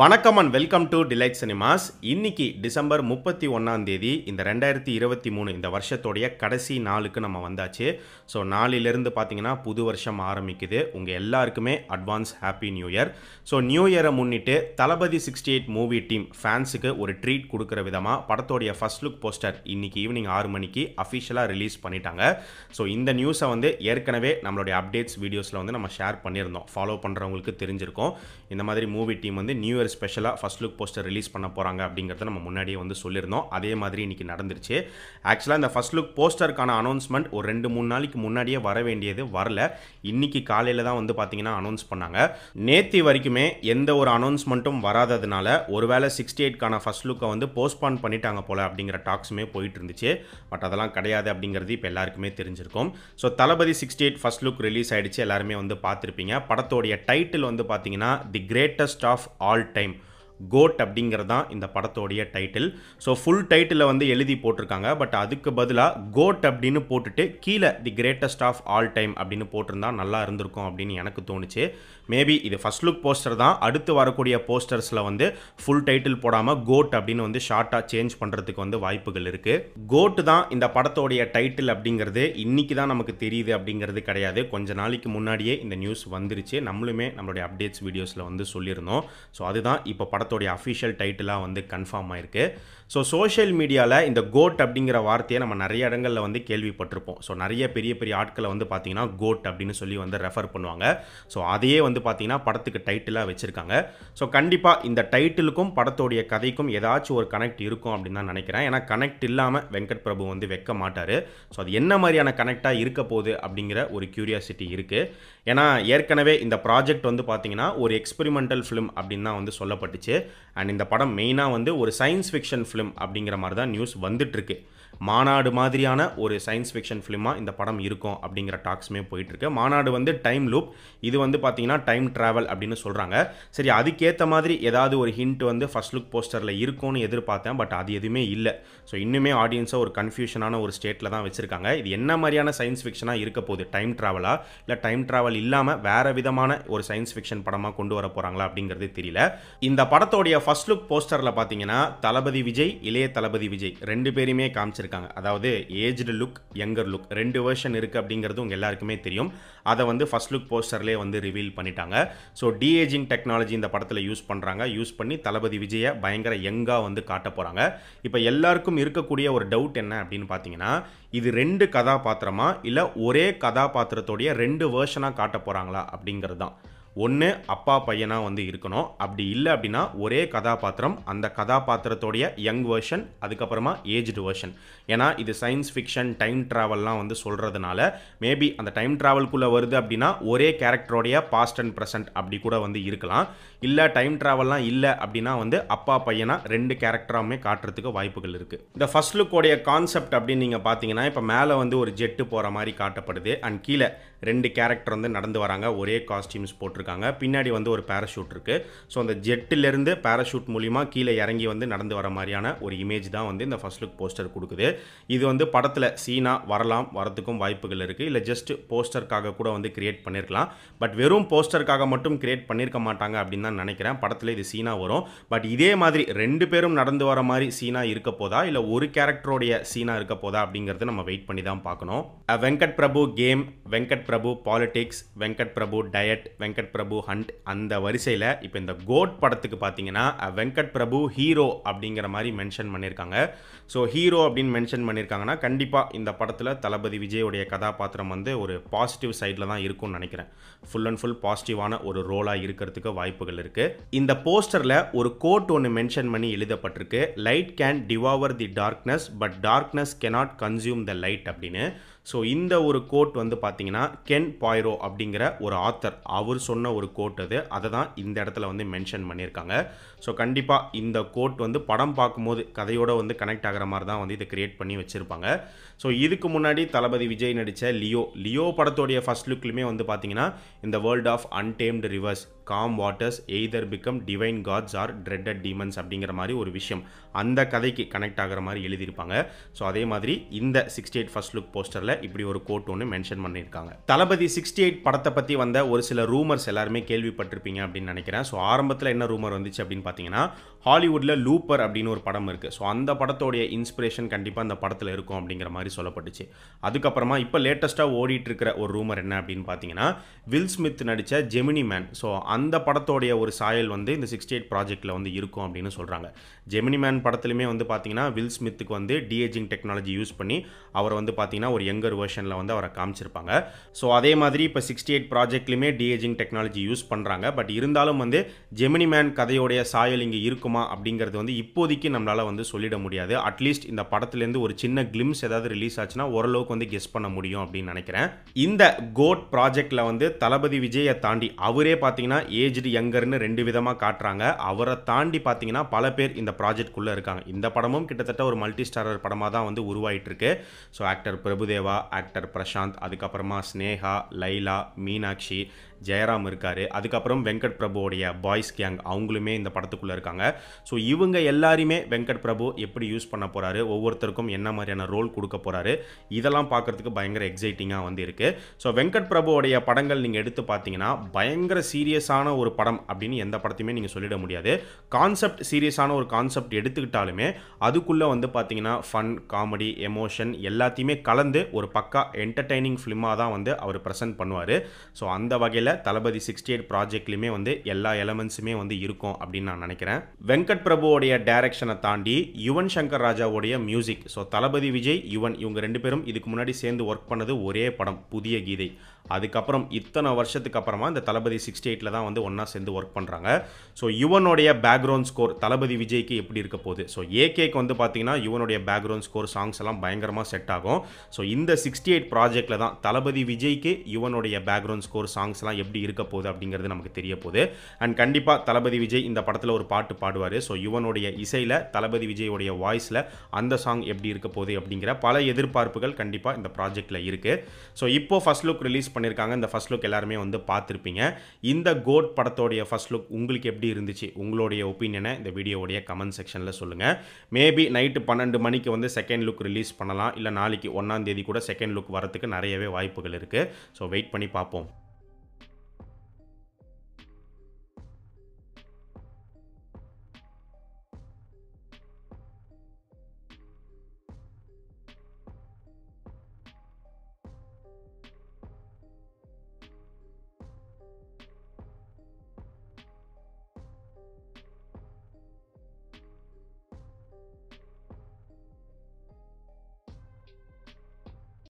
வணக்கம் and welcome to Delight Cinemas இன்னைக்கு December முப்பத்தி ஒன்றாம் தேதி இந்த ரெண்டாயிரத்தி இருபத்தி மூணு இந்த வருஷத்துடைய கடைசி நாளுக்கு நம்ம வந்தாச்சு ஸோ நாளிலிருந்து பார்த்தீங்கன்னா புது வருஷம் ஆரம்பிக்குது உங்கள் எல்லாருக்குமே advance happy new year so new இயரை முன்னிட்டு தளபதி சிக்ஸ்டி எயிட் மூவி டீம் ஃபேன்ஸுக்கு ஒரு ட்ரீட் கொடுக்குற விதமாக படத்தோடைய ஃபஸ்ட் லுக் போஸ்டர் இன்னைக்கு ஈவினிங் ஆறு மணிக்கு அஃபிஷியலாக ரிலீஸ் பண்ணிட்டாங்க ஸோ இந்த நியூஸை வந்து ஏற்கனவே நம்மளுடைய அப்டேட்ஸ் வீடியோஸில் வந்து நம்ம ஷேர் பண்ணியிருந்தோம் ஃபாலோ பண்ணுறவங்களுக்கு தெரிஞ்சிருக்கும் இந்த மாதிரி மூவி டீம் வந்து நியூ இயர் ஸ்பெஷலாக ஃபஸ்ட் லுக் போஸ்டர் ரிலீஸ் பண்ண போகிறாங்க அப்படிங்கிறத நம்ம முன்னாடியே வந்து சொல்லியிருந்தோம் அதே மாதிரி இன்றைக்கி நடந்துருச்சு ஆக்சுவலாக இந்த ஃபஸ்ட் லுக் போஸ்டருக்கான அனௌன்ஸ்மெண்ட் ஒரு ரெண்டு மூணு நாளைக்கு முன்னாடியே வர வேண்டியது வரல இன்றைக்கி காலையில் தான் வந்து பார்த்தீங்கன்னா அனௌன்ஸ் பண்ணாங்க நேத்தி வரைக்குமே எந்த ஒரு அனௌன்ஸ்மெண்ட்டும் வராததுனால ஒருவேளை சிக்ஸ்டி எயிட்கான ஃபஸ்ட் லுக்கை வந்து போஸ்ட்பான் பண்ணிட்டாங்க போல் அப்படிங்கிற டாக்ஸுமே போயிட்டு இருந்துச்சு பட் அதெல்லாம் கிடையாது அப்படிங்கிறது இப்போ எல்லாருக்குமே தெரிஞ்சிருக்கும் so Thalapathy sixty eight first look release ஆகிடுச்சு எல்லாருமே வந்து பார்த்துருப்பீங்க படத்தோடைய டைட்டில் வந்து பார்த்தீங்கன்னா the greatest of all time GOAT அப்படிங்கிறது தான் இந்த படத்தோடைய டைட்டில் ஸோ ஃபுல் டைட்டிலில் வந்து எழுதி போட்டிருக்காங்க பட் அதுக்கு பதிலாக கோட் அப்படின்னு போட்டுட்டு கீழே the greatest of all time அப்படின்னு போட்டிருந்தா நல்லா இருந்திருக்கும் அப்படின்னு எனக்கு தோணுச்சு மேபி இது ஃபஸ்ட் லுக் போஸ்டர் தான் அடுத்து வரக்கூடிய போஸ்டர்ஸில் வந்து ஃபுல் டைட்டில் போடாமல் கோட் அப்படின்னு வந்து ஷார்ட்டாக சேஞ்ச் பண்ணுறதுக்கு வந்து வாய்ப்புகள் இருக்குது கோட் தான் இந்த படத்தோடைய டைட்டில் அப்படிங்கிறது இன்றைக்கி தான் நமக்கு தெரியுது அப்படிங்கிறது கிடையாது கொஞ்ச நாளைக்கு முன்னாடியே இந்த நியூஸ் வந்துருச்சு நம்மளுமே நம்மளுடைய அப்டேட்ஸ் வீடியோஸில் வந்து சொல்லியிருந்தோம் ஸோ அதுதான் இப்போ படத்தை படத்தோடைய அஃபிஷியல் டைட்டிலாக வந்து கன்ஃபார்ம் ஆயிருக்கு ஸோ சோஷியல் மீடியாவில் இந்த கோட் அப்படிங்கிற வார்த்தையை நம்ம நிறைய இடங்களில் வந்து கேள்விப்பட்டிருப்போம் ஸோ நிறைய பெரிய பெரிய ஆட்களை வந்து பார்த்தீங்கன்னா கோட் அப்படின்னு சொல்லி வந்து ரெஃபர் பண்ணுவாங்க ஸோ அதையே வந்து பார்த்தீங்கன்னா படத்துக்கு டைட்டிலாக வச்சுருக்காங்க ஸோ கண்டிப்பாக இந்த டைட்டிலுக்கும் படத்தோடைய கதைக்கும் ஏதாச்சும் ஒரு கனெக்ட் இருக்கும் அப்படின்னு தான் நினைக்கிறேன் ஏன்னா கனெக்ட் இல்லாமல் வெங்கட் பிரபு வந்து வைக்க மாட்டார் ஸோ அது என்ன மாதிரியான கனெக்டாக இருக்க போகுது அப்படிங்கிற ஒரு க்யூரியாசிட்டி இருக்குது ஏன்னா ஏற்கனவே இந்த ப்ராஜெக்ட் வந்து பார்த்தீங்கன்னா ஒரு எக்ஸ்பெரிமெண்டல் ஃபிலிம் அப்படின்னு தான் வந்து சொல்லப்பட்டுச்சு அண்ட் இந்த படம் மெயினாக வந்து ஒரு சயின்ஸ் ஃபிக்ஷன் ஃபிலிம் அப்படிங்கிற மாதிரி தான் நியூஸ் வந்துட்டுருக்கு மாநாடு மாதிரியான ஒரு சயின்ஸ் ஃபிக்ஷன் ஃபிலிமாக இந்த படம் இருக்கும் அப்படிங்கிற டாக்ஸுமே போயிட்டுருக்கு மாநாடு வந்து டைம் லூப் இது வந்து பார்த்தீங்கன்னா டைம் ட்ராவல் அப்படின்னு சொல்கிறாங்க சரி அதுக்கேற்ற மாதிரி ஏதாவது ஒரு ஹிண்ட் வந்து ஃபஸ்ட் லுக் போஸ்டரில் இருக்கும்னு எதிர்பார்த்தேன் பட் அது எதுவுமே இல்லை ஸோ இன்னுமே ஆடியன்ஸை ஒரு கன்ஃபியூஷனான ஒரு ஸ்டேட்டில் தான் வச்சுருக்காங்க இது என்ன மாதிரியான சயின்ஸ் ஃபிக்ஷனாக இருக்க போகுது டைம் ட்ராவலாக இல்லை டைம் ட்ராவல் இல்லாமல் வேறு விதமான ஒரு சயின்ஸ் ஃபிக்ஷன் படமாக கொண்டு வர போகிறாங்களா அப்படிங்கிறது தெரியல இந்த படத்தோடைய ஃபஸ்ட் லுக் போஸ்டரில் பார்த்தீங்கன்னா தளபதி விஜய் இளைய தளபதி விஜய் ரெண்டு பேருமே காமிச்சிருக்காங்க வச்சுருக்காங்க அதாவது ஏஜ்டு லுக் யங்கர் லுக் ரெண்டு வேர்ஷன் இருக்குது அப்படிங்கிறது உங்கள் எல்லாருக்குமே தெரியும் அதை வந்து ஃபஸ்ட் லுக் போஸ்டர்லேயே வந்து ரிவீல் பண்ணிட்டாங்க ஸோ டிஏஜிங் டெக்னாலஜி இந்த படத்தில் யூஸ் பண்ணுறாங்க யூஸ் பண்ணி தளபதி விஜயை பயங்கர யங்காக வந்து காட்ட போகிறாங்க இப்போ எல்லாருக்கும் இருக்கக்கூடிய ஒரு டவுட் என்ன அப்படின்னு பார்த்தீங்கன்னா இது ரெண்டு கதாபாத்திரமா இல்லை ஒரே கதாபாத்திரத்துடைய ரெண்டு வேர்ஷனாக காட்ட போகிறாங்களா அப்படிங்கிறது தான் ஒன்று அப்பா பையனாக வந்து இருக்கணும் அப்படி இல்லை அப்படின்னா ஒரே கதாபாத்திரம் அந்த கதாபாத்திரத்தோடைய யங் வேர்ஷன் அதுக்கப்புறமா ஏஜ்டு வேர்ஷன் ஏன்னா இது சயின்ஸ் ஃபிக்ஷன் டைம் ட்ராவல்லாம் வந்து சொல்கிறதுனால மேபி அந்த டைம் ட்ராவல்குள்ளே வருது அப்படின்னா ஒரே கேரக்டரோடைய பாஸ்ட் அண்ட் ப்ரெசன்ட் அப்படி கூட வந்து இருக்கலாம் இல்லை டைம் ட்ராவல்லாம் இல்லை அப்படின்னா வந்து அப்பா பையனாக ரெண்டு கேரக்டராகவுமே காட்டுறதுக்கு வாய்ப்புகள் இருக்குது இந்த ஃபஸ்ட் லுக்கோடைய கான்செப்ட் அப்படின்னு நீங்கள் பார்த்தீங்கன்னா இப்போ மேலே வந்து ஒரு ஜெட்டு போகிற மாதிரி காட்டப்படுது அண்ட் கீழே ரெண்டு கேரக்டர் வந்து நடந்து வராங்க ஒரே காஸ்டியூம்ஸ் போட்டிருக்காங்க இருக்காங்க பின்னாடி வந்து ஒரு பேராஷூட் இருக்குது ஸோ அந்த ஜெட்டிலேருந்து பேராஷூட் மூலிமா கீழே இறங்கி வந்து நடந்து வர மாதிரியான ஒரு இமேஜ் தான் வந்து இந்த ஃபஸ்ட் லுக் போஸ்டர் கொடுக்குது இது வந்து படத்தில் சீனா வரலாம் வரத்துக்கும் வாய்ப்புகள் இருக்குது இல்லை ஜஸ்ட் போஸ்டருக்காக கூட வந்து கிரியேட் பண்ணியிருக்கலாம் பட் வெறும் போஸ்டருக்காக மட்டும் கிரியேட் பண்ணியிருக்க மாட்டாங்க அப்படின்னு தான் நினைக்கிறேன் படத்தில் இது சீனா வரும் பட் இதே மாதிரி ரெண்டு பேரும் நடந்து வர மாதிரி சீனா இருக்க போதா இல்லை ஒரு கேரக்டருடைய சீனா இருக்க போதா அப்படிங்கிறது நம்ம வெயிட் பண்ணி தான் பார்க்கணும் Venkat Prabhu game Venkat Prabhu politics Venkat Prabhu diet Venkat Prabhu hunt அந்த வரிசையில் இப்போ இந்த கோட் படத்துக்கு பார்த்தீங்கன்னா வெங்கட் பிரபு ஹீரோ அப்படிங்கிற மாதிரி மென்ஷன் பண்ணியிருக்காங்க ஸோ ஹீரோ அப்படின்னு மென்ஷன் பண்ணியிருக்காங்கன்னா கண்டிப்பாக இந்த படத்தில் தளபதி விஜயோடைய கதாபாத்திரம் வந்து ஒரு பாசிட்டிவ் சைடில் தான் இருக்கும்னு நினைக்கிறேன் ஃபுல் அண்ட் ஃபுல் பாசிட்டிவான ஒரு ரோலாக இருக்கிறதுக்கு வாய்ப்புகள் இருக்குது இந்த போஸ்டரில் ஒரு கோட் ஒன்று மென்ஷன் பண்ணி எழுதப்பட்டிருக்கு light can devour the darkness but darkness cannot consume the light அப்படின்னு ஸோ இந்த ஒரு கோட் வந்து பார்த்தீங்கன்னா கென் பாய்ரோ அப்படிங்கிற ஒரு ஆத்தர் அவர் சொன்ன சொன்ன ஒரு கோட் அது அதை தான் இந்த இடத்துல வந்து மென்ஷன் பண்ணியிருக்காங்க ஸோ கண்டிப்பாக இந்த கோட் வந்து படம் பார்க்கும்போது கதையோடு வந்து கனெக்ட் ஆகிற மாதிரி தான் வந்து இதை கிரியேட் பண்ணி வச்சுருப்பாங்க ஸோ இதுக்கு முன்னாடி தளபதி விஜய் நடித்த லியோ லியோ படத்தோடைய ஃபஸ்ட் லுக்லையுமே வந்து பார்த்தீங்கன்னா இந்த world of untamed rivers calm waters either become divine gods or dreaded demons அப்படிங்கிற மாதிரி ஒரு விஷயம் அந்த கதைக்கு கனெக்ட் ஆகிற மாதிரி எழுதியிருப்பாங்க ஸோ அதே மாதிரி இந்த சிக்ஸ்டி எயிட் ஃபஸ்ட் லுக் போஸ்டரில் இப்படி ஒரு கோட் ஒன்று மென்ஷன் பண்ணியிருக்காங்க தளபதி சிக்ஸ்டி எயிட் படத்தை பற்றி வந்த ஒரு சில ரூமர்ஸ் எல்லாருமே கேள்விப்பட்டிருப்பீங்க அப்படின்னு நினைக்கிறேன் ஸோ ஆரம்பத்தில் என்ன ரூமர் வந்துச்சு அப்படின்னு பார்த்தீங்கன்னா ஹாலிவுட்டில் லூப்பர் அப்படின்னு ஒரு படம் இருக்குது ஸோ அந்த படத்தோடைய இன்ஸ்பிரேஷன் கண்டிப்பாக அந்த படத்தில் இருக்கும் அப்படிங்கிற மாதிரி சொல்லப்பட்டுச்சு அதுக்கப்புறமா இப்போ லேட்டஸ்ட்டாக ஓடிட்டு இருக்கிற ஒரு ரூமர் என்ன அப்படின்னு பார்த்தீங்கன்னா வில் ஸ்மித் நடித்த ஜெமினி மேன் ஸோ அந்த படத்தோடைய ஒரு சாயல் வந்து இந்த சிக்ஸ்டி எயிட் ப்ராஜெக்டில் வந்து இருக்கும் அப்படின்னு சொல்கிறாங்க ஜெமினி மேன் படத்துலையுமே வந்து பார்த்தீங்கன்னா வில் ஸ்மித்துக்கு வந்து டிஏஜிங் டெக்னாலஜி யூஸ் பண்ணி அவர் வந்து பார்த்தீங்கன்னா ஒரு யங்கர் வேர்ஷனில் வந்து அவரை காமிச்சிருப்பாங்க ஸோ அதே மாதிரி இப்போ சிக்ஸ்டி எயிட் ப்ராஜெக்ட்லையுமே டிஏஜிங் டெக்னாலஜி டெக்னாலஜி யூஸ் பண்ணுறாங்க பட் இருந்தாலும் வந்து ஜெமினி மேன் கதையோடைய சாயல் இங்கே இருக்குமா அப்படிங்கிறது வந்து இப்போதைக்கு நம்மளால் வந்து சொல்லிட முடியாது அட்லீஸ்ட் இந்த படத்துலேருந்து ஒரு சின்ன கிளிம்ஸ் ஏதாவது ரிலீஸ் ஆச்சுன்னா ஓரளவுக்கு வந்து கெஸ் பண்ண முடியும் அப்படின்னு நினைக்கிறேன் இந்த கோட் ப்ராஜெக்டில் வந்து தளபதி விஜயை தாண்டி அவரே பார்த்தீங்கன்னா ஏஜ்டு யங்கர்னு ரெண்டு விதமாக காட்டுறாங்க அவரை தாண்டி பார்த்தீங்கன்னா பல பேர் இந்த ப்ராஜெக்ட்குள்ளே இருக்காங்க இந்த படமும் கிட்டத்தட்ட ஒரு மல்டி ஸ்டாரர் படமாக தான் வந்து உருவாயிட்டு இருக்கு so actor Prabhudeva actor Prashanth அதுக்கப்புறமா ஸ்னேகா லைலா மீனாட்சி ஜெயராம் இருக்கார் அதுக்கப்புறம் வெங்கட் பிரபுவோடைய பாய்ஸ் கேங் அவங்களுமே இந்த படத்துக்குள்ளே இருக்காங்க ஸோ இவங்க எல்லாருமே வெங்கட் பிரபு எப்படி யூஸ் பண்ண போகிறாரு ஒவ்வொருத்தருக்கும் என்ன மாதிரியான ரோல் கொடுக்க போகிறாரு இதெல்லாம் பார்க்குறதுக்கு பயங்கர எக்ஸைட்டிங்காக வந்து இருக்குது ஸோ வெங்கட் பிரபுவோடைய படங்கள் நீங்கள் எடுத்து பார்த்தீங்கன்னா பயங்கர சீரியஸான ஒரு படம் அப்படின்னு எந்த படத்தையுமே நீங்கள் சொல்லிட முடியாது கான்செப்ட் சீரியஸான ஒரு கான்செப்ட் எடுத்துக்கிட்டாலுமே அதுக்குள்ளே வந்து பார்த்தீங்கன்னா ஃபன் காமெடி எமோஷன் எல்லாத்தையுமே கலந்து ஒரு பக்கா என்டர்டைனிங் ஃபிலிமாக தான் வந்து அவர் ப்ரெசென்ட் பண்ணுவார் ஸோ அந்த வகையில் தளபதி சிக்ஸ்டி எயிட் ப்ராஜெக்ட்லையுமே வந்து எல்லா எலமெண்ட்ஸுமே வந்து இருக்கும் அப்படின்னு நான் நினைக்கிறேன் வெங்கட் பிரபுவோடைய டைரக்ஷனை தாண்டி யுவன் சங்கர் ராஜாவுடைய மியூசிக் ஸோ தளபதி விஜய் யுவன் இவங்க ரெண்டு பேரும் இதுக்கு முன்னாடி சேர்ந்து ஒர்க் பண்ணது ஒரே படம் புதிய கீதை அதுக்கப்புறம் இத்தனை வருஷத்துக்கு அப்புறமா இந்த தளபதி சிக்ஸ்டி எயிட்டில் தான் வந்து ஒன்றா சேர்ந்து ஒர்க் பண்ணுறாங்க ஸோ யுவனுடைய பேக்ரவுண்ட் ஸ்கோர் தளபதி விஜய்க்கு எப்படி இருக்க போகுது ஸோ ஏகேக்கு வந்து பார்த்தீங்கன்னா யுவனுடைய பேக்ரவுண்ட் ஸ்கோர் சாங்ஸ் எல்லாம் பயங்கரமாக செட் ஆகும் ஸோ இந்த சிக்ஸ்டி எயிட் ப்ராஜெக்டில் தான் தளபதி விஜய்க்கு யுவனுடைய பேக்ரவுண்ட் ஸ்கோர் சாங்ஸ்லாம் எப்படி இருக்க போகுது அப்படிங்கிறது நமக்கு தெரிய போகுது அண்ட் கண்டிப்பாக தளபதி விஜய் இந்த படத்தில் ஒரு பாட்டு பாடுவார் ஸோ யுவனுடைய இசையில் தளபதி விஜயோடைய வாய்ஸில் அந்த சாங் எப்படி இருக்க போகுது அப்படிங்கிற பல எதிர்பார்ப்புகள் கண்டிப்பாக இந்த ப்ராஜெக்டில் இருக்குது ஸோ இப்போது ஃபஸ்ட் லுக் ரிலீஸ் பண்ணியிருக்காங்க இந்த ஃபஸ்ட் லுக் எல்லாருமே வந்து பார்த்துருப்பீங்க இந்த கோட் படத்தோடைய ஃபஸ்ட் லுக் உங்களுக்கு எப்படி இருந்துச்சு உங்களுடைய ஒப்பீனியனை இந்த வீடியோடைய கமெண்ட் செக்ஷனில் சொல்லுங்கள் மேபி நைட்டு பன்னெண்டு மணிக்கு வந்து செகண்ட் லுக் ரிலீஸ் பண்ணலாம் இல்லை நாளைக்கு ஒன்றாம் தேதி கூட செகண்ட் லுக் வரத்துக்கு நிறையவே வாய்ப்புகள் இருக்குது ஸோ வெயிட் பண்ணி பார்ப்போம்